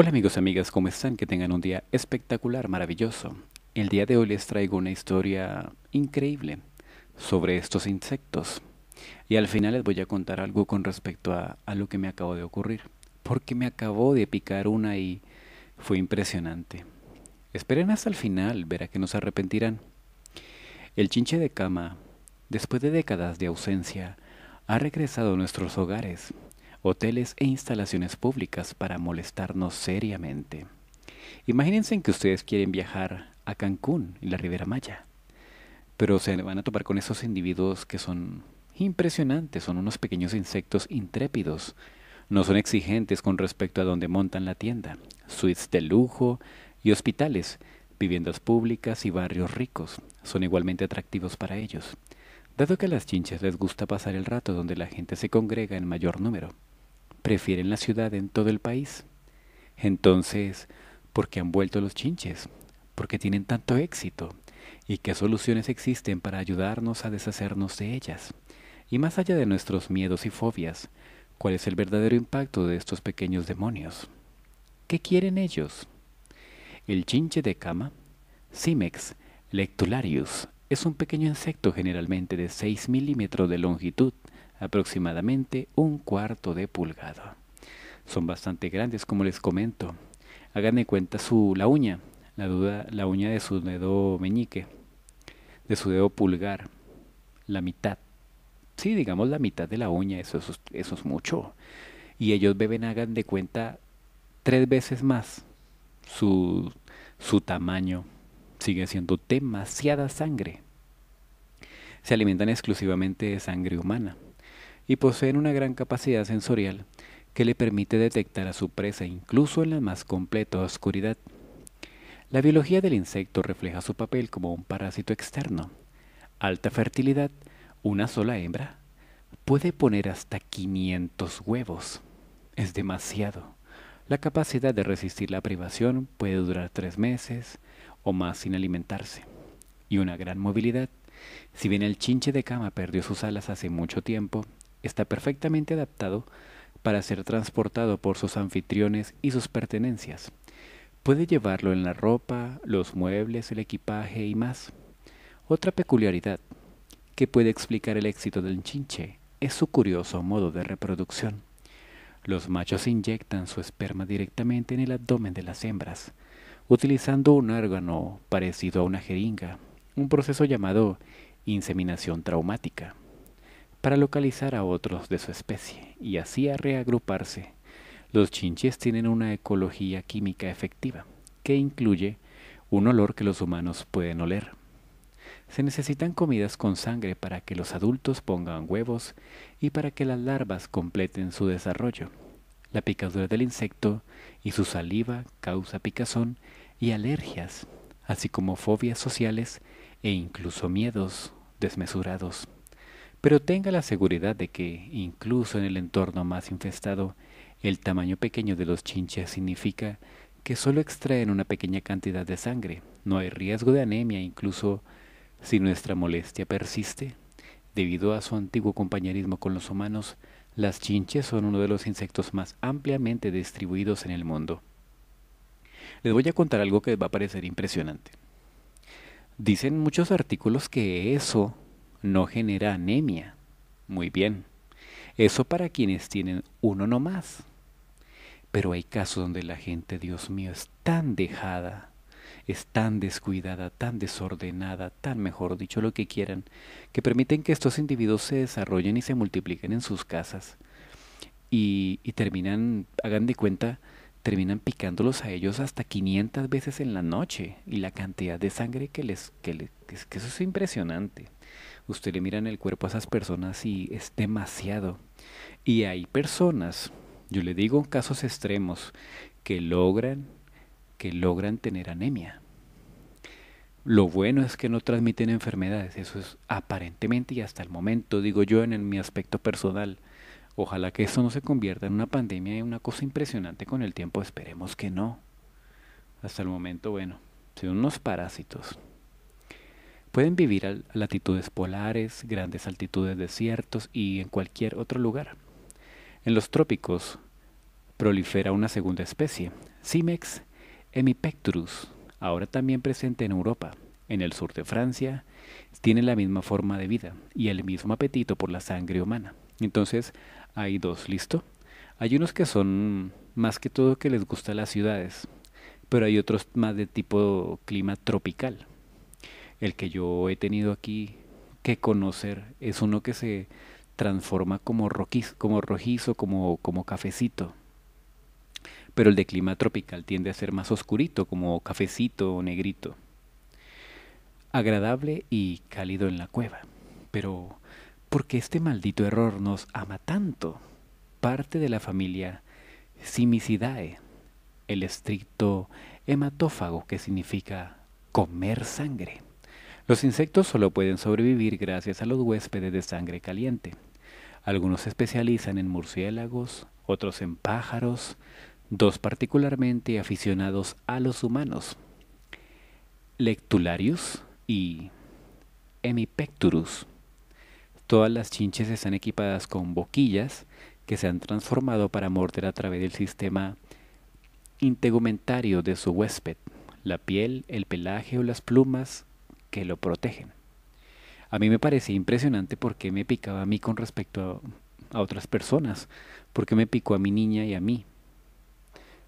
Hola amigos y amigas, ¿cómo están? Que tengan un día espectacular, maravilloso. El día de hoy les traigo una historia increíble sobre estos insectos. Y al final les voy a contar algo con respecto a, a lo que me acabó de ocurrir. Porque me acabó de picar una y fue impresionante. Esperen hasta el final, verá que no se arrepentirán. El chinche de cama, después de décadas de ausencia, ha regresado a nuestros hogares hoteles e instalaciones públicas para molestarnos seriamente. Imagínense que ustedes quieren viajar a Cancún y la Ribera Maya, pero se van a topar con esos individuos que son impresionantes, son unos pequeños insectos intrépidos. No son exigentes con respecto a donde montan la tienda, suites de lujo y hospitales, viviendas públicas y barrios ricos son igualmente atractivos para ellos, dado que a las chinches les gusta pasar el rato donde la gente se congrega en mayor número prefieren la ciudad en todo el país. Entonces, ¿por qué han vuelto los chinches? ¿Por qué tienen tanto éxito? ¿Y qué soluciones existen para ayudarnos a deshacernos de ellas? Y más allá de nuestros miedos y fobias, ¿cuál es el verdadero impacto de estos pequeños demonios? ¿Qué quieren ellos? El chinche de cama, Cimex lectularius, es un pequeño insecto generalmente de 6 milímetros de longitud aproximadamente un cuarto de pulgada. Son bastante grandes, como les comento. Hagan de cuenta su, la uña, la, duda, la uña de su dedo meñique, de su dedo pulgar, la mitad. Sí, digamos la mitad de la uña, eso, eso, eso es mucho. Y ellos beben, hagan de cuenta, tres veces más su, su tamaño. Sigue siendo demasiada sangre. Se alimentan exclusivamente de sangre humana y poseen una gran capacidad sensorial que le permite detectar a su presa incluso en la más completa oscuridad. La biología del insecto refleja su papel como un parásito externo. Alta fertilidad, una sola hembra puede poner hasta 500 huevos. Es demasiado. La capacidad de resistir la privación puede durar tres meses o más sin alimentarse. Y una gran movilidad. Si bien el chinche de cama perdió sus alas hace mucho tiempo, está perfectamente adaptado para ser transportado por sus anfitriones y sus pertenencias. Puede llevarlo en la ropa, los muebles, el equipaje y más. Otra peculiaridad que puede explicar el éxito del chinche es su curioso modo de reproducción. Los machos inyectan su esperma directamente en el abdomen de las hembras, utilizando un órgano parecido a una jeringa, un proceso llamado inseminación traumática para localizar a otros de su especie y así reagruparse. Los chinches tienen una ecología química efectiva, que incluye un olor que los humanos pueden oler. Se necesitan comidas con sangre para que los adultos pongan huevos y para que las larvas completen su desarrollo. La picadura del insecto y su saliva causa picazón y alergias, así como fobias sociales e incluso miedos desmesurados pero tenga la seguridad de que, incluso en el entorno más infestado, el tamaño pequeño de los chinches significa que solo extraen una pequeña cantidad de sangre. No hay riesgo de anemia incluso si nuestra molestia persiste. Debido a su antiguo compañerismo con los humanos, las chinches son uno de los insectos más ampliamente distribuidos en el mundo. Les voy a contar algo que les va a parecer impresionante. Dicen muchos artículos que eso no genera anemia. Muy bien. Eso para quienes tienen uno no más. Pero hay casos donde la gente, Dios mío, es tan dejada, es tan descuidada, tan desordenada, tan mejor dicho lo que quieran, que permiten que estos individuos se desarrollen y se multipliquen en sus casas. Y, terminan, hagan de cuenta, terminan picándolos a ellos hasta 500 veces en la noche. Y la cantidad de sangre que les... Que, les, que eso es impresionante usted le mira en el cuerpo a esas personas y es demasiado. Y hay personas, yo le digo casos extremos, que logran, que logran tener anemia. Lo bueno es que no transmiten enfermedades, eso es aparentemente y hasta el momento, digo yo en, en mi aspecto personal. Ojalá que eso no se convierta en una pandemia y una cosa impresionante con el tiempo, esperemos que no. Hasta el momento, bueno, son unos parásitos. Pueden vivir a latitudes polares, grandes altitudes, desiertos y en cualquier otro lugar. En los trópicos prolifera una segunda especie, Cimex hemipectrus, ahora también presente en Europa. En el sur de Francia tiene la misma forma de vida y el mismo apetito por la sangre humana. Entonces, hay dos, ¿listo? Hay unos que son más que todo que les gustan las ciudades, pero hay otros más de tipo clima tropical, el que yo he tenido aquí que conocer es uno que se transforma como, como rojizo, como, como cafecito. Pero el de clima tropical tiende a ser más oscurito, como cafecito o negrito. Agradable y cálido en la cueva. Pero, ¿por qué este maldito error nos ama tanto? Parte de la familia Simicidae, el estricto hematófago que significa comer sangre. Los insectos solo pueden sobrevivir gracias a los huéspedes de sangre caliente. Algunos se especializan en murciélagos, otros en pájaros, dos particularmente aficionados a los humanos, Lectularius y Hemipecturus. Todas las chinches están equipadas con boquillas que se han transformado para morder a través del sistema integumentario de su huésped, la piel, el pelaje o las plumas que lo protegen. A mí me parece impresionante porque me picaba a mí con respecto a, otras personas, porque me picó a mi niña y a mí.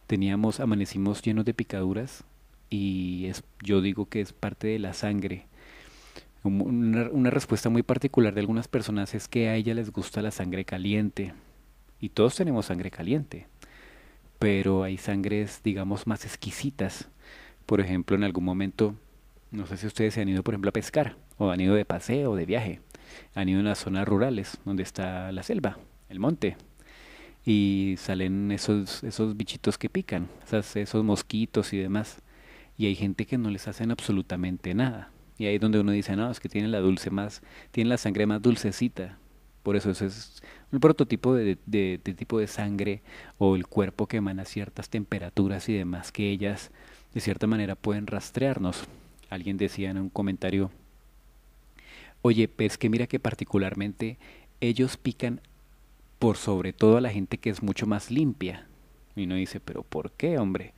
Teníamos, amanecimos llenos de picaduras y es, yo digo que es parte de la sangre. Una, una respuesta muy particular de algunas personas es que a ella les gusta la sangre caliente y todos tenemos sangre caliente, pero hay sangres digamos más exquisitas. Por ejemplo, en algún momento no sé si ustedes se han ido, por ejemplo, a pescar, o han ido de paseo, o de viaje, han ido en las zonas rurales donde está la selva, el monte, y salen esos, esos bichitos que pican, esas, esos mosquitos y demás. Y hay gente que no les hacen absolutamente nada. Y ahí es donde uno dice, no, es que tienen la dulce más, tiene la sangre más dulcecita. Por eso ese es un prototipo de, de tipo de sangre o el cuerpo que emana ciertas temperaturas y demás que ellas de cierta manera pueden rastrearnos alguien decía en un comentario, oye, es pues que mira que particularmente ellos pican por sobre todo a la gente que es mucho más limpia. Y uno dice, pero ¿por qué, hombre?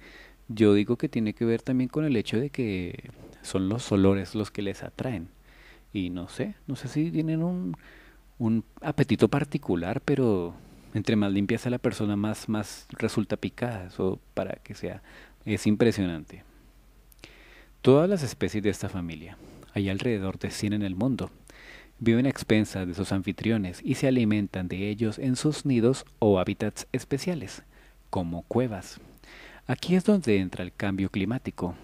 Yo digo que tiene que ver también con el hecho de que son los olores los que les atraen. Y no sé, no sé si tienen un, apetito particular, pero entre más limpia sea la persona, más, más resulta picada. Eso para que sea, es impresionante. Todas las especies de esta familia, hay alrededor de 100 en el mundo, viven a expensas de sus anfitriones y se alimentan de ellos en sus nidos o hábitats especiales, como cuevas. Aquí es donde entra el cambio climático.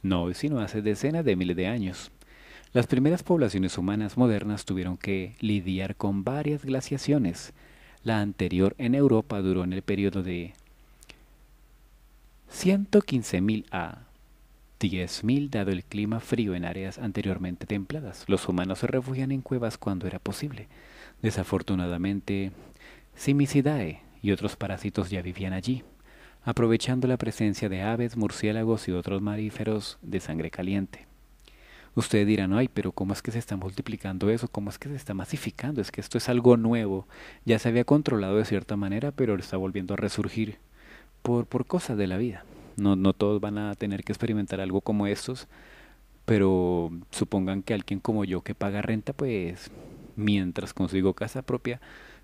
No hoy, sino hace decenas de miles de años. Las primeras poblaciones humanas modernas tuvieron que lidiar con varias glaciaciones. La anterior en Europa duró en el periodo de 115.000 a mil, dado el clima frío en áreas anteriormente templadas. Los humanos se refugian en cuevas cuando era posible. Desafortunadamente, Simicidae y otros parásitos ya vivían allí, aprovechando la presencia de aves, murciélagos y otros mamíferos de sangre caliente. Ustedes dirán, ay, pero ¿cómo es que se está multiplicando eso? ¿Cómo es que se está masificando? Es que esto es algo nuevo. Ya se había controlado de cierta manera, pero está volviendo a resurgir por, por cosas de la vida. No, no todos van a tener que experimentar algo como estos, pero supongan que alguien como yo que paga renta, pues mientras consigo casa propia,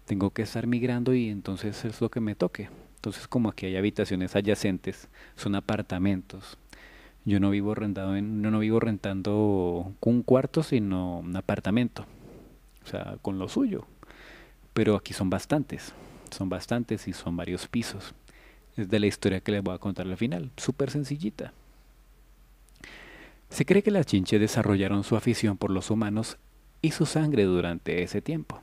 tengo que estar migrando y entonces es lo que me toque. Entonces como aquí hay habitaciones adyacentes, son apartamentos. Yo no vivo rentado en, no vivo rentando un cuarto, sino un apartamento. O sea, con lo suyo. Pero aquí son bastantes, son bastantes y son varios pisos. Es de la historia que les voy a contar al final, súper sencillita. Se cree que las chinches desarrollaron su afición por los humanos y su sangre durante ese tiempo.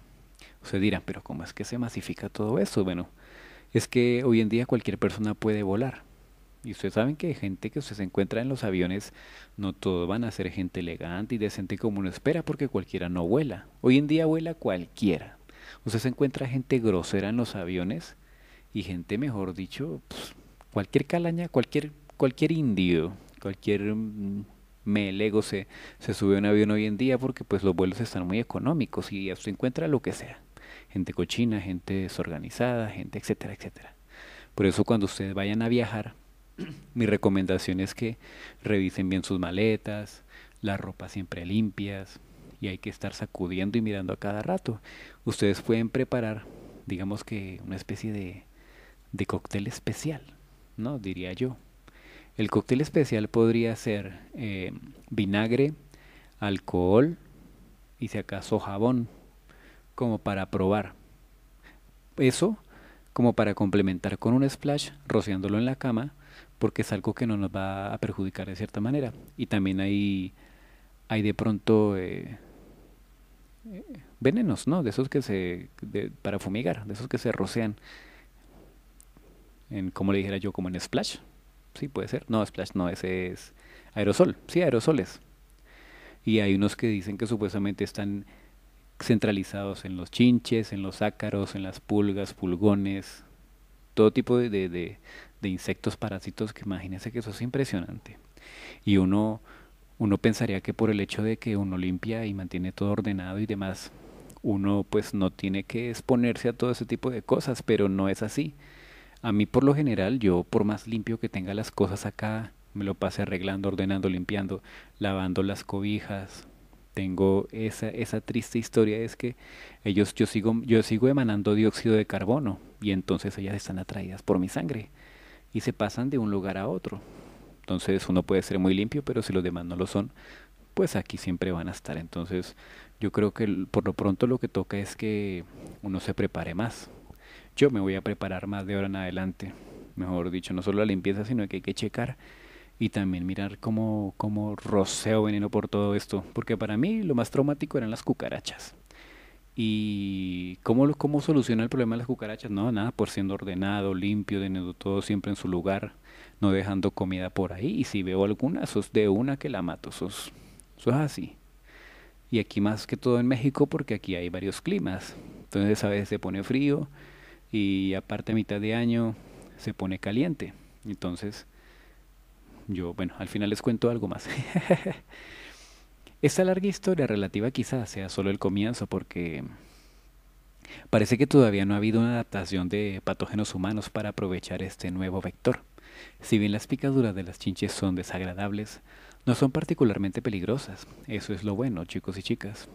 Ustedes dirán, pero ¿cómo es que se masifica todo eso? Bueno, es que hoy en día cualquier persona puede volar. Y ustedes saben que hay gente que se encuentra en los aviones, no todos van a ser gente elegante y decente como uno espera, porque cualquiera no vuela. Hoy en día vuela cualquiera. Usted se encuentra gente grosera en los aviones y gente, mejor dicho, pues, cualquier calaña, cualquier, cualquier indio, cualquier mm, melego se, se sube a un avión hoy en día porque pues los vuelos están muy económicos y se encuentra lo que sea. Gente cochina, gente desorganizada, gente, etcétera, etcétera. Por eso cuando ustedes vayan a viajar, mi recomendación es que revisen bien sus maletas, las ropa siempre limpias y hay que estar sacudiendo y mirando a cada rato. Ustedes pueden preparar, digamos que una especie de de cóctel especial, ¿no? Diría yo. El cóctel especial podría ser eh, vinagre, alcohol y si acaso jabón, como para probar. Eso como para complementar con un splash, rociándolo en la cama, porque es algo que no nos va a perjudicar de cierta manera. Y también hay, hay de pronto eh, eh, venenos, ¿no? De esos que se, para fumigar, de esos que se rocean en como le dijera yo, como en splash. Sí, puede ser. No, splash no, ese es aerosol. Sí, aerosoles. Y hay unos que dicen que supuestamente están centralizados en los chinches, en los ácaros, en las pulgas, pulgones, todo tipo de, insectos parásitos que imagínense que eso es impresionante. Y uno, uno pensaría que por el hecho de que uno limpia y mantiene todo ordenado y demás, uno pues no tiene que exponerse a todo ese tipo de cosas, pero no es así. A mí por lo general, yo por más limpio que tenga las cosas acá, me lo pase arreglando, ordenando, limpiando, lavando las cobijas. Tengo esa, esa triste historia es que ellos yo sigo yo sigo emanando dióxido de carbono y entonces ellas están atraídas por mi sangre y se pasan de un lugar a otro. Entonces uno puede ser muy limpio, pero si los demás no lo son, pues aquí siempre van a estar. Entonces yo creo que por lo pronto lo que toca es que uno se prepare más, yo me voy a preparar más de hora en adelante. Mejor dicho, no solo la limpieza, sino que hay que checar y también mirar cómo, cómo roceo veneno por todo esto. Porque para mí lo más traumático eran las cucarachas. ¿Y cómo, cómo soluciona el problema de las cucarachas? No, nada, por siendo ordenado, limpio, teniendo todo siempre en su lugar, no dejando comida por ahí. Y si veo alguna, sos de una que la mato, sos, sos así. Y aquí más que todo en México, porque aquí hay varios climas. Entonces a veces se pone frío, y aparte a mitad de año se pone caliente. Entonces, yo, bueno, al final les cuento algo más. Esta larga historia relativa quizás sea solo el comienzo porque parece que todavía no ha habido una adaptación de patógenos humanos para aprovechar este nuevo vector. Si bien las picaduras de las chinches son desagradables, no son particularmente peligrosas. Eso es lo bueno, chicos y chicas.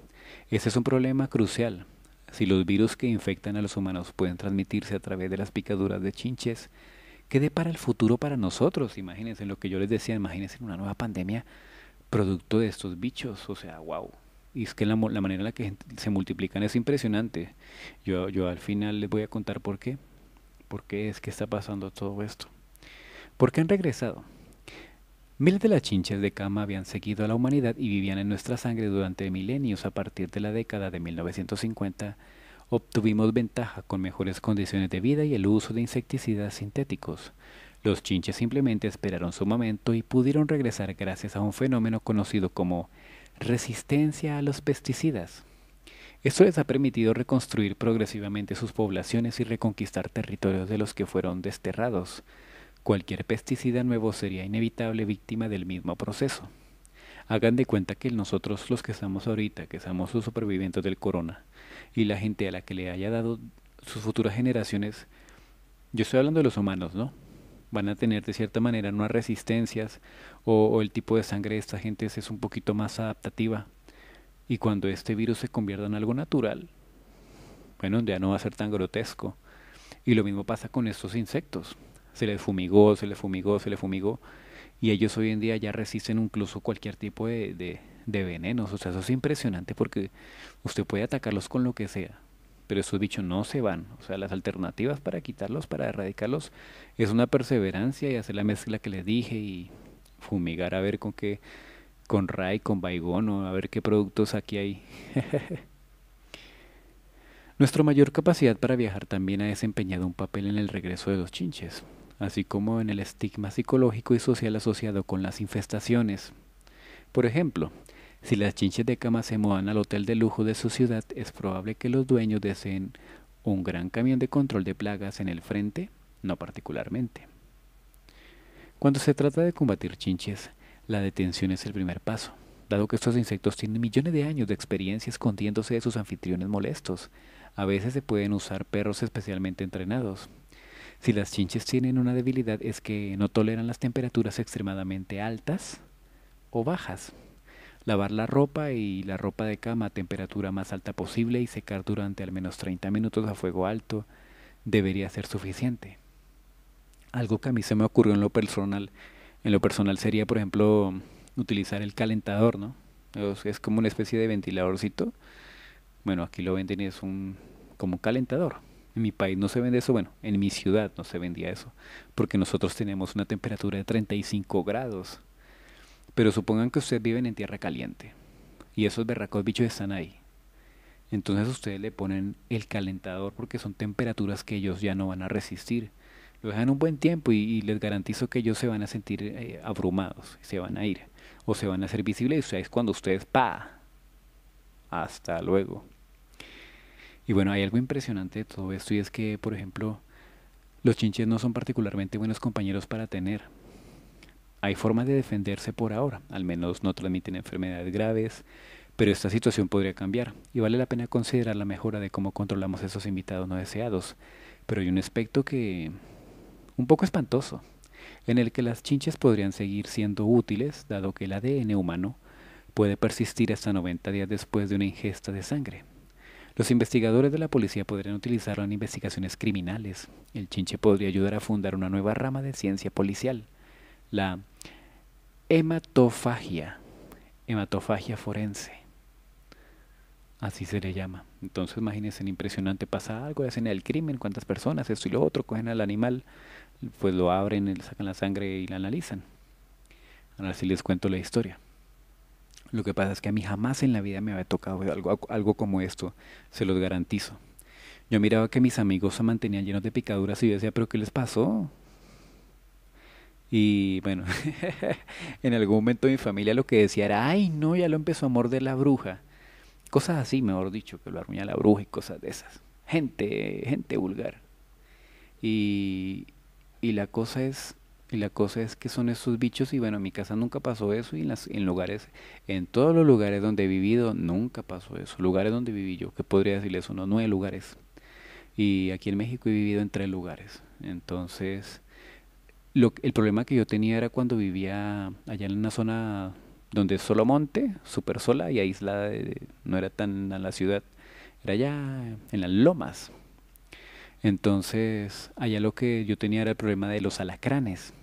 Ese es un problema crucial si los virus que infectan a los humanos pueden transmitirse a través de las picaduras de chinches, ¿qué para el futuro para nosotros? Imagínense lo que yo les decía, imagínense una nueva pandemia producto de estos bichos, o sea, wow. Y es que la, manera en la que se multiplican es impresionante. Yo, yo al final les voy a contar por qué. ¿Por qué es que está pasando todo esto? ¿Por qué han regresado? Miles de las chinches de cama habían seguido a la humanidad y vivían en nuestra sangre durante milenios. A partir de la década de 1950, obtuvimos ventaja con mejores condiciones de vida y el uso de insecticidas sintéticos. Los chinches simplemente esperaron su momento y pudieron regresar gracias a un fenómeno conocido como resistencia a los pesticidas. Esto les ha permitido reconstruir progresivamente sus poblaciones y reconquistar territorios de los que fueron desterrados. Cualquier pesticida nuevo sería inevitable víctima del mismo proceso. Hagan de cuenta que nosotros los que estamos ahorita, que somos los supervivientes del corona, y la gente a la que le haya dado sus futuras generaciones, yo estoy hablando de los humanos, ¿no? Van a tener de cierta manera nuevas resistencias o, o el tipo de sangre de esta gente es un poquito más adaptativa. Y cuando este virus se convierta en algo natural, bueno, ya no va a ser tan grotesco. Y lo mismo pasa con estos insectos se les fumigó, se les fumigó, se les fumigó. Y ellos hoy en día ya resisten incluso cualquier tipo de, de, venenos. O sea, eso es impresionante porque usted puede atacarlos con lo que sea. Pero esos bichos no se van. O sea, las alternativas para quitarlos, para erradicarlos, es una perseverancia y hacer la mezcla que les dije y fumigar a ver con qué, con Ray, con O a ver qué productos aquí hay. Nuestra mayor capacidad para viajar también ha desempeñado un papel en el regreso de los chinches así como en el estigma psicológico y social asociado con las infestaciones. Por ejemplo, si las chinches de cama se mudan al hotel de lujo de su ciudad, es probable que los dueños deseen un gran camión de control de plagas en el frente, no particularmente. Cuando se trata de combatir chinches, la detención es el primer paso, dado que estos insectos tienen millones de años de experiencia escondiéndose de sus anfitriones molestos. A veces se pueden usar perros especialmente entrenados, si las chinches tienen una debilidad es que no toleran las temperaturas extremadamente altas o bajas. Lavar la ropa y la ropa de cama a temperatura más alta posible y secar durante al menos 30 minutos a fuego alto debería ser suficiente. Algo que a mí se me ocurrió en lo personal, en lo personal sería, por ejemplo, utilizar el calentador, ¿no? Es como una especie de ventiladorcito. Bueno, aquí lo ven, y es un como un calentador en mi país no se vende eso, bueno, en mi ciudad no se vendía eso, porque nosotros tenemos una temperatura de 35 grados. Pero supongan que ustedes viven en tierra caliente y esos berracos bichos están ahí. Entonces ustedes le ponen el calentador porque son temperaturas que ellos ya no van a resistir. Lo dejan un buen tiempo y, les garantizo que ellos se van a sentir abrumados eh, abrumados, se van a ir o se van a hacer visibles y ustedes cuando ustedes pa. Hasta luego. Y bueno, hay algo impresionante de todo esto y es que, por ejemplo, los chinches no son particularmente buenos compañeros para tener. Hay formas de defenderse por ahora, al menos no transmiten enfermedades graves, pero esta situación podría cambiar y vale la pena considerar la mejora de cómo controlamos esos invitados no deseados. Pero hay un aspecto que... un poco espantoso, en el que las chinches podrían seguir siendo útiles, dado que el ADN humano puede persistir hasta 90 días después de una ingesta de sangre. Los investigadores de la policía podrían utilizarlo en investigaciones criminales. El chinche podría ayudar a fundar una nueva rama de ciencia policial, la hematofagia, hematofagia forense. Así se le llama. Entonces, imagínense, impresionante, pasa algo, hacen el crimen, cuántas personas, esto y lo otro, cogen al animal, pues lo abren, le sacan la sangre y la analizan. Ahora sí les cuento la historia. Lo que pasa es que a mí jamás en la vida me había tocado algo, algo como esto, se los garantizo. Yo miraba que mis amigos se mantenían llenos de picaduras y yo decía, pero ¿qué les pasó? Y bueno, en algún momento mi familia lo que decía era, ay no, ya lo empezó a morder la bruja. Cosas así, mejor dicho, que lo arruina la bruja y cosas de esas. Gente, gente vulgar. Y, y la cosa es y la cosa es que son esos bichos y bueno, en mi casa nunca pasó eso y en, en lugares, en todos los lugares donde he vivido nunca pasó eso. Lugares donde viví yo, que podría decirles unos nueve lugares. Y aquí en México he vivido en tres lugares. Entonces, lo, el problema que yo tenía era cuando vivía allá en una zona donde es solo monte, súper sola y aislada, no era tan a la ciudad, era allá en las lomas. Entonces, allá lo que yo tenía era el problema de los alacranes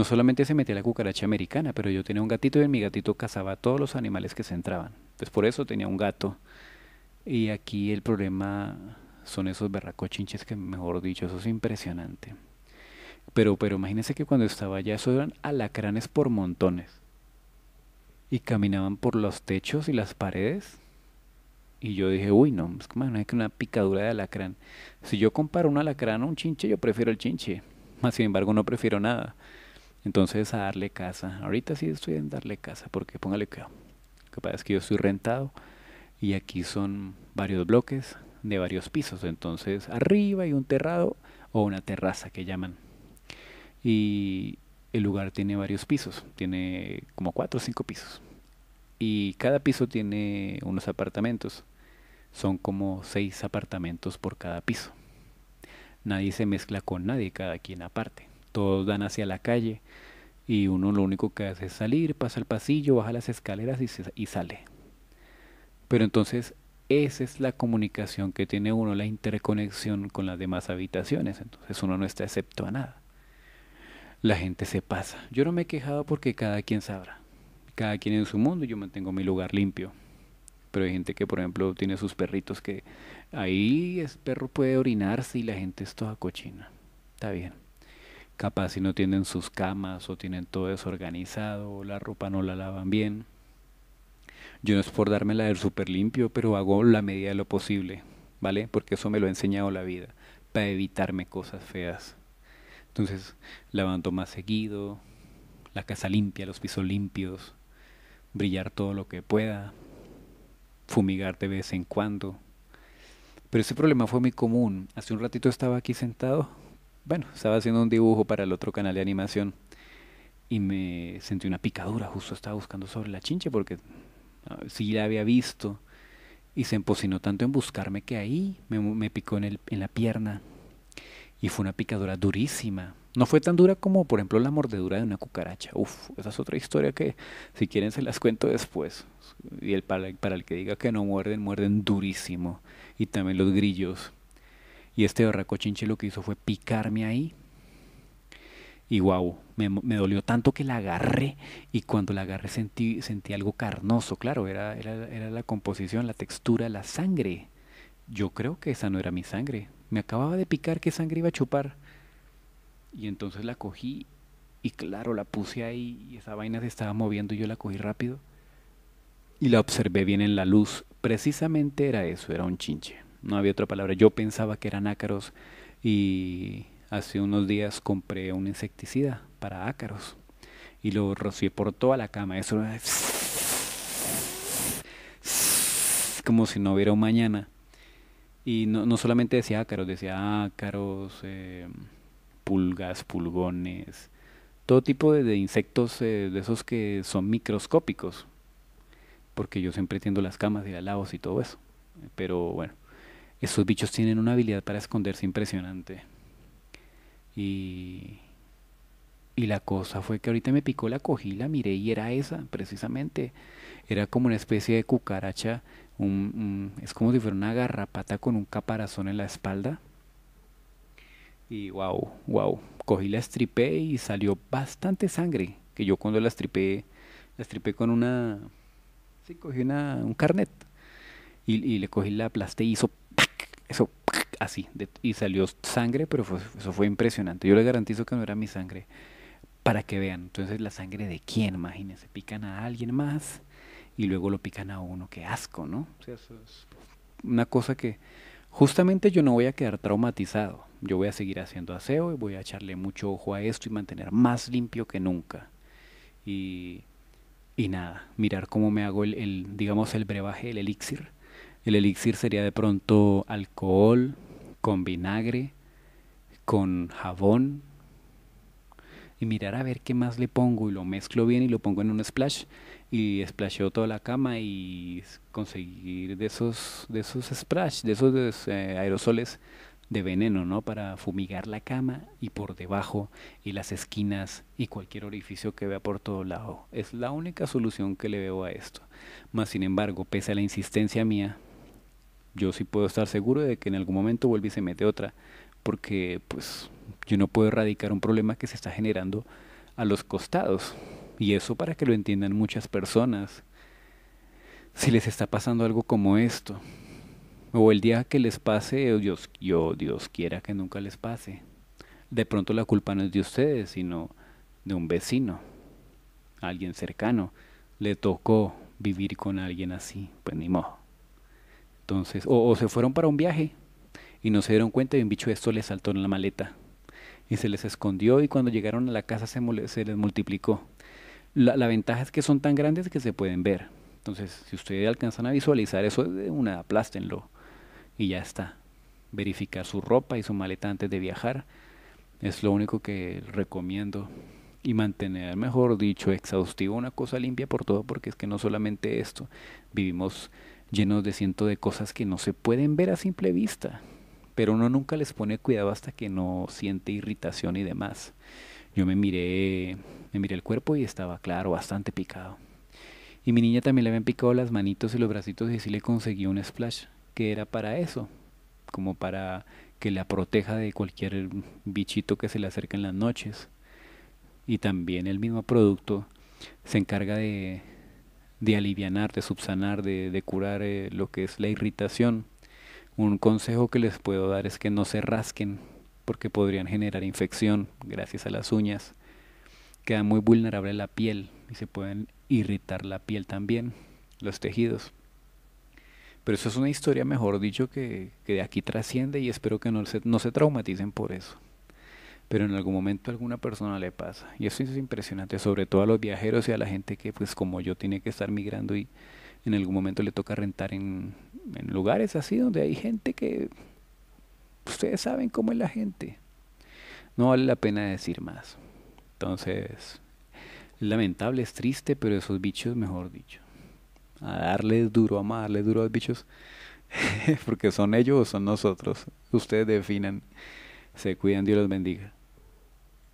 no solamente se metía la cucaracha americana, pero yo tenía un gatito y mi gatito cazaba a todos los animales que se entraban. Entonces por eso tenía un gato. Y aquí el problema son esos berracochinches que mejor dicho, eso es impresionante. Pero, pero imagínense que cuando estaba allá, eso eran alacranes por montones. Y caminaban por los techos y las paredes. Y yo dije, uy, no, es como que una picadura de alacrán. Si yo comparo un alacrán a un chinche, yo prefiero el chinche. Mas, sin embargo, no prefiero nada. Entonces a darle casa. Ahorita sí estoy en darle casa porque póngale que que es que yo estoy rentado y aquí son varios bloques de varios pisos. Entonces arriba hay un terrado o una terraza que llaman. Y el lugar tiene varios pisos, tiene como cuatro o cinco pisos. Y cada piso tiene unos apartamentos. Son como seis apartamentos por cada piso. Nadie se mezcla con nadie, cada quien aparte todos dan hacia la calle y uno lo único que hace es salir, pasa el pasillo, baja las escaleras y, y sale. Pero entonces esa es la comunicación que tiene uno, la interconexión con las demás habitaciones, entonces uno no está excepto a nada. La gente se pasa. Yo no me he quejado porque cada quien sabrá. Cada quien en su mundo y yo mantengo mi lugar limpio pero hay gente que por ejemplo tiene sus perritos que ahí el perro puede orinarse y la gente es toda cochina. Está bien capaz si no tienen sus camas o tienen todo desorganizado o la ropa no la lavan bien. Yo no es por dármela del súper limpio, pero hago la medida de lo posible, ¿vale? Porque eso me lo ha enseñado la vida, para evitarme cosas feas. Entonces, lavando más seguido, la casa limpia, los pisos limpios, brillar todo lo que pueda, fumigar de vez en cuando. Pero ese problema fue muy común. Hace un ratito estaba aquí sentado bueno, estaba haciendo un dibujo para el otro canal de animación y me sentí una picadura, justo estaba buscando sobre la chinche porque ah, sí la había visto y se empocinó tanto en buscarme que ahí me, picó en, la pierna y fue una picadura durísima. No fue tan dura como, por ejemplo, la mordedura de una cucaracha. Uf, esa es otra historia que, si quieren, se las cuento después. Y el para el que diga que no muerden, muerden durísimo. Y también los grillos. Y este berraco chinche lo que hizo fue picarme ahí. Y guau, me, dolió tanto que la agarré y cuando la agarré sentí, sentí algo carnoso, claro, era, era, era la composición, la textura, la sangre. Yo creo que esa no era mi sangre. Me acababa de picar qué sangre iba a chupar. Y entonces la cogí y claro, la puse ahí y esa vaina se estaba moviendo y yo la cogí rápido. Y la observé bien en la luz. Precisamente era eso, era un chinche no había otra palabra. Yo pensaba que eran ácaros y hace unos días compré un insecticida para ácaros y lo rocié por toda la cama. Eso como si no hubiera un mañana. Y no, solamente decía ácaros, decía ácaros, eh, pulgas, pulgones, todo tipo de, insectos eh, de esos que son microscópicos. Porque yo siempre tiendo las camas y las y todo eso. Pero bueno. Esos bichos tienen una habilidad para esconderse impresionante. Y, la cosa fue que ahorita me picó la cogí, la miré y era esa, precisamente. Era como una especie de cucaracha. es como si fuera una garrapata con un caparazón en la espalda. Y wow, wow. Cogí la estripé y salió bastante sangre. Que yo cuando la estripé, la estripé con una. Sí, cogí una, un carnet. Y, le cogí la aplasté y hizo eso así, y salió sangre, pero eso fue impresionante. Yo les garantizo que no era mi sangre, para que vean. Entonces, la sangre de quién, imagínense, pican a alguien más y luego lo pican a uno, qué asco, ¿no? eso es una cosa que justamente yo no voy a quedar traumatizado. Yo voy a seguir haciendo aseo y voy a echarle mucho ojo a esto y mantener más limpio que nunca. Y, nada, mirar cómo me hago el, el digamos, el brebaje, el elixir el elixir sería de pronto alcohol con vinagre, con jabón. Y mirar a ver qué más le pongo y lo mezclo bien y lo pongo en un splash y splasheo toda la cama y conseguir de esos de esos splash, de esos, eh, aerosoles de veneno, ¿no? Para fumigar la cama y por debajo y las esquinas y cualquier orificio que vea por todo lado. Es la única solución que le veo a esto. más sin embargo, pese a la insistencia mía, yo sí puedo estar seguro de que en algún momento vuelve y se mete otra, porque pues yo no puedo erradicar un problema que se está generando a los costados. Y eso para que lo entiendan muchas personas. Si les está pasando algo como esto, o el día que les pase, Dios, yo, Dios quiera que nunca les pase. De pronto la culpa no es de ustedes, sino de un vecino, alguien cercano. Le tocó vivir con alguien así, pues ni mojo. Entonces, o, se fueron para un viaje y no se dieron cuenta de un bicho esto les saltó en la maleta y se les escondió y cuando llegaron a la casa se, se les multiplicó. La, ventaja es que son tan grandes que se pueden ver. Entonces, si ustedes alcanzan a visualizar eso, una aplástenlo y ya está. Verificar su ropa y su maleta antes de viajar es lo único que recomiendo. Y mantener, mejor dicho, exhaustivo una cosa limpia por todo, porque es que no solamente esto, vivimos llenos de ciento de cosas que no se pueden ver a simple vista, pero uno nunca les pone cuidado hasta que no siente irritación y demás. Yo me miré, me miré el cuerpo y estaba claro, bastante picado. Y mi niña también le habían picado las manitos y los bracitos y sí le conseguí un splash, que era para eso, como para que la proteja de cualquier bichito que se le acerque en las noches. Y también el mismo producto se encarga de de alivianar, de subsanar, de, curar eh, lo que es la irritación. Un consejo que les puedo dar es que no se rasquen porque podrían generar infección gracias a las uñas. Queda muy vulnerable la piel y se pueden irritar la piel también, los tejidos. Pero eso es una historia, mejor dicho, que, que de aquí trasciende y espero que no se, no se traumaticen por eso pero en algún momento a alguna persona le pasa. Y eso es impresionante, sobre todo a los viajeros y a la gente que, pues como yo, tiene que estar migrando y en algún momento le toca rentar en, lugares así donde hay gente que ustedes saben cómo es la gente. No vale la pena decir más. Entonces, lamentable, es triste, pero esos bichos, mejor dicho. A darles duro, a amarles duro a los bichos, porque son ellos o son nosotros. Ustedes definan. Se cuidan, Dios los bendiga.